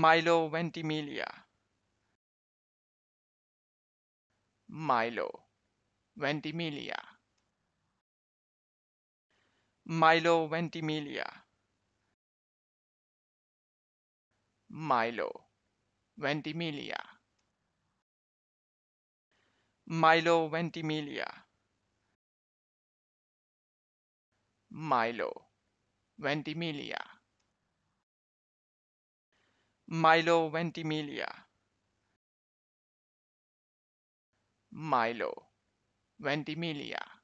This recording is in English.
Milo Ventimiglia. Milo Ventimiglia. Milo Ventimiglia. Milo Ventimiglia. Milo Ventimiglia. Milo Ventimiglia. Milo Ventimiglia. Milo Ventimiglia.